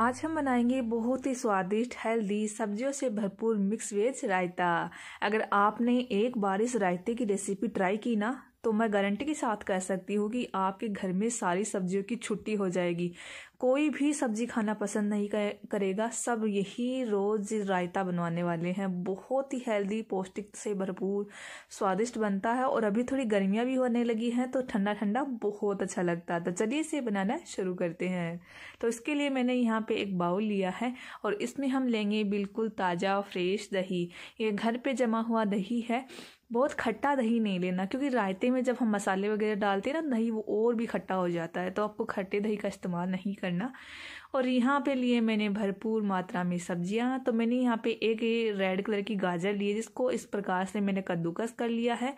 आज हम बनाएंगे बहुत ही स्वादिष्ट हेल्दी सब्जियों से भरपूर मिक्स वेज रायता अगर आपने एक बार इस रायते की रेसिपी ट्राई की ना तो मैं गारंटी के साथ कह सकती हूँ कि आपके घर में सारी सब्जियों की छुट्टी हो जाएगी कोई भी सब्जी खाना पसंद नहीं करेगा सब यही रोज़ रायता बनवाने वाले हैं बहुत ही हेल्दी पौष्टिक से भरपूर स्वादिष्ट बनता है और अभी थोड़ी गर्मियाँ भी होने लगी हैं तो ठंडा ठंडा बहुत अच्छा लगता है तो चलिए इसे बनाना शुरू करते हैं तो इसके लिए मैंने यहाँ पे एक बाउल लिया है और इसमें हम लेंगे बिल्कुल ताज़ा फ्रेश दही ये घर पर जमा हुआ दही है बहुत खट्टा दही नहीं लेना क्योंकि रायते में जब हम मसाले वगैरह डालते हैं ना दही वो और भी खट्टा हो जाता है तो आपको खट्टे दही का इस्तेमाल नहीं करना और यहाँ पे लिए मैंने भरपूर मात्रा में सब्जियाँ तो मैंने यहाँ पे एक रेड कलर की गाजर ली है जिसको इस प्रकार से मैंने कद्दूकस कर लिया है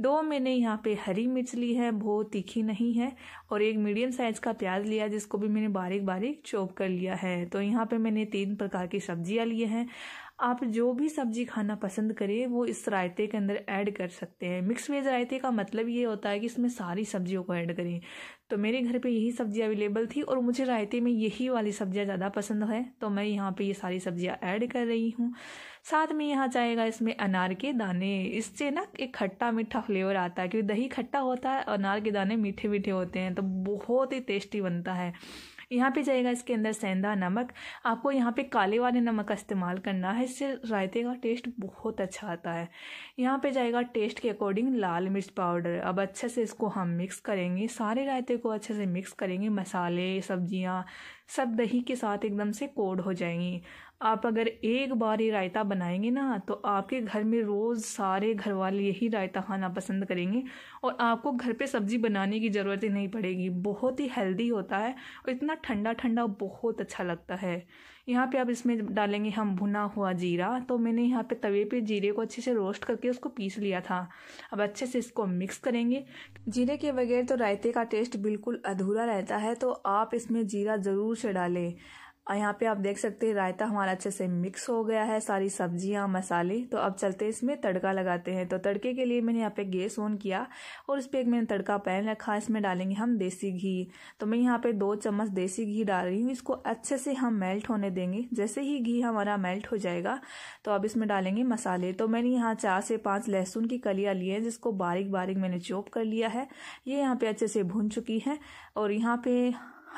दो मैंने यहाँ पे हरी मिर्च ली है बहुत तीखी नहीं है और एक मीडियम साइज़ का प्याज लिया जिसको भी मैंने बारीक बारीक चौक कर लिया है तो यहाँ पर मैंने तीन प्रकार की सब्जियाँ लिए हैं आप जो भी सब्जी खाना पसंद करें वो इस रायते के अंदर ऐड कर सकते हैं मिक्स वेज रायते का मतलब ये होता है कि इसमें सारी सब्जियों को ऐड करें तो मेरे घर पे यही सब्जी अवेलेबल थी और मुझे रायते में यही वाली सब्जियाँ ज़्यादा पसंद है तो मैं यहाँ पे ये सारी सब्जियाँ ऐड कर रही हूँ साथ में यहाँ जाएगा इसमें अनार के दाने इससे ना एक खट्टा मीठा फ्लेवर आता है क्योंकि दही खट्टा होता है अनार के दाने मीठे मीठे होते हैं तो बहुत ही टेस्टी बनता है यहाँ पे जाएगा इसके अंदर सेंधा नमक आपको यहाँ पे काले वाले नमक का इस्तेमाल करना है इससे रायते का टेस्ट बहुत अच्छा आता है यहाँ पे जाएगा टेस्ट के अकॉर्डिंग लाल मिर्च पाउडर अब अच्छे से इसको हम मिक्स करेंगे सारे रायते को अच्छे से मिक्स करेंगे मसाले सब्जियाँ सब दही के साथ एकदम से कोड हो जाएंगी आप अगर एक बार ये रायता बनाएंगे ना तो आपके घर में रोज़ सारे घर वाले यही रायता खाना पसंद करेंगे और आपको घर पे सब्ज़ी बनाने की ज़रूरत ही नहीं पड़ेगी बहुत ही हेल्दी होता है और इतना ठंडा ठंडा बहुत अच्छा लगता है यहाँ पे आप इसमें डालेंगे हम भुना हुआ जीरा तो मैंने यहाँ पे तवे पे जीरे को अच्छे से रोस्ट करके उसको पीस लिया था अब अच्छे से इसको मिक्स करेंगे जीरे के बगैर तो रायते का टेस्ट बिल्कुल अधूरा रहता है तो आप इसमें जीरा ज़रूर से डालें यहाँ पे आप देख सकते हैं रायता हमारा अच्छे से मिक्स हो गया है सारी सब्जियाँ मसाले तो अब चलते इसमें तड़का लगाते हैं तो तड़के के लिए मैंने यहाँ पे गैस ऑन किया और उस पर एक मैंने तड़का पैन रखा इसमें डालेंगे हम देसी घी तो मैं यहाँ पे दो चम्मच देसी घी डाल रही हूँ इसको अच्छे से हम मेल्ट होने देंगे जैसे ही घी हमारा मेल्ट हो जाएगा तो अब इसमें डालेंगे मसाले तो मैंने यहाँ चार से पाँच लहसुन की कलियाँ ली हैं जिसको बारीक बारीक मैंने चोप कर लिया है ये यहाँ पर अच्छे से भून चुकी है और यहाँ पे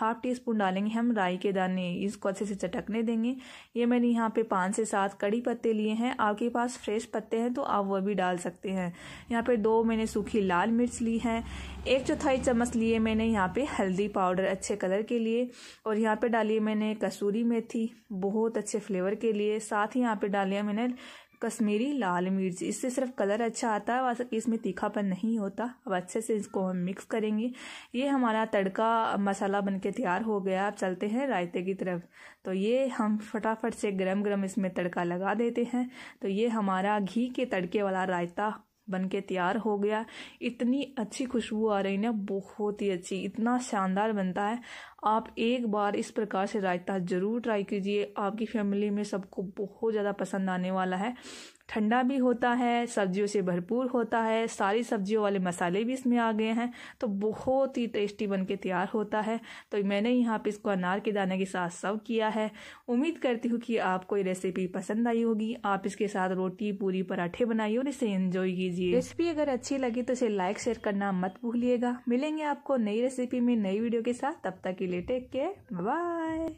हाफ टी स्पून डालेंगे हम राई के दाने इसको अच्छे से चटकने देंगे ये मैंने यहाँ पे पाँच से सात कड़ी पत्ते लिए हैं आपके पास फ्रेश पत्ते हैं तो आप वह भी डाल सकते हैं यहाँ पे दो मैंने सूखी लाल मिर्च ली है एक चौथाई चम्मच लिए मैंने यहाँ पे हल्दी पाउडर अच्छे कलर के लिए और यहाँ पे डाली मैंने कसूरी मेथी बहुत अच्छे फ्लेवर के लिए साथ ही यहाँ पे डाली मैंने कश्मीरी लाल मिर्च इससे सिर्फ कलर अच्छा आता है वैसे इसमें तीखापन नहीं होता अब अच्छे से इसको हम मिक्स करेंगे ये हमारा तड़का मसाला बनके तैयार हो गया अब चलते हैं रायते की तरफ तो ये हम फटाफट से गरम गरम इसमें तड़का लगा देते हैं तो ये हमारा घी के तड़के वाला रायता बन के तैयार हो गया इतनी अच्छी खुशबू आ रही ना बहुत ही अच्छी इतना शानदार बनता है आप एक बार इस प्रकार से रायता ज़रूर ट्राई कीजिए आपकी फैमिली में सबको बहुत ज़्यादा पसंद आने वाला है ठंडा भी होता है सब्जियों से भरपूर होता है सारी सब्जियों वाले मसाले भी इसमें आ गए हैं तो बहुत ही टेस्टी बन के तैयार होता है तो मैंने यहाँ पे इसको अनार के दाने के साथ सर्व किया है उम्मीद करती हूँ कि आपको ये रेसिपी पसंद आई होगी आप इसके साथ रोटी पूरी पराठे बनाइए और इसे एंजॉय कीजिए रेसिपी अगर अच्छी लगी तो इसे लाइक शेयर करना मत भूलिएगा मिलेंगे आपको नई रेसिपी में नई वीडियो के साथ तब तक के लिए टेक केयर बाय